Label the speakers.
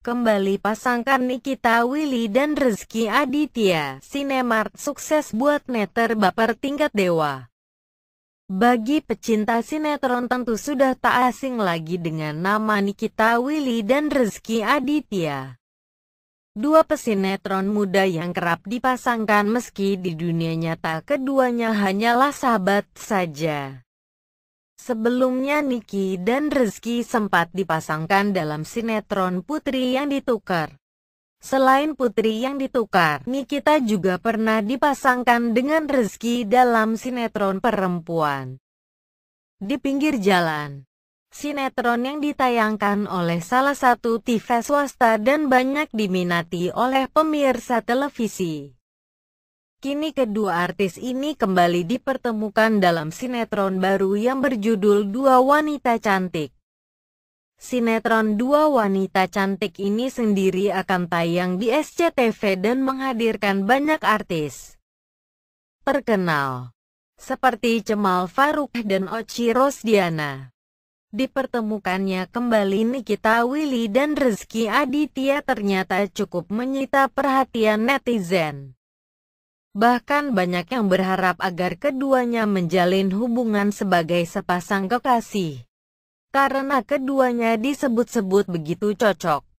Speaker 1: Kembali pasangkan Nikita Willy dan Rizky Aditya. Sinemart sukses buat netter baper tingkat dewa. Bagi pecinta sinetron tentu sudah tak asing lagi dengan nama Nikita Willy dan Rizky Aditya. Dua pesinetron muda yang kerap dipasangkan meski di dunia nyata keduanya hanyalah sahabat saja. Sebelumnya Niki dan Rizky sempat dipasangkan dalam sinetron Putri yang ditukar. Selain Putri yang ditukar, Nikita juga pernah dipasangkan dengan Rizky dalam sinetron perempuan. Di pinggir jalan, sinetron yang ditayangkan oleh salah satu TV swasta dan banyak diminati oleh pemirsa televisi. Kini kedua artis ini kembali dipertemukan dalam sinetron baru yang berjudul Dua Wanita Cantik. Sinetron Dua Wanita Cantik ini sendiri akan tayang di SCTV dan menghadirkan banyak artis terkenal seperti Cemal Faruk dan Oci Rosdiana. Dipertemukannya kembali Nikita Willy dan Rizky Aditya ternyata cukup menyita perhatian netizen. Bahkan banyak yang berharap agar keduanya menjalin hubungan sebagai sepasang kekasih. Karena keduanya disebut-sebut begitu cocok.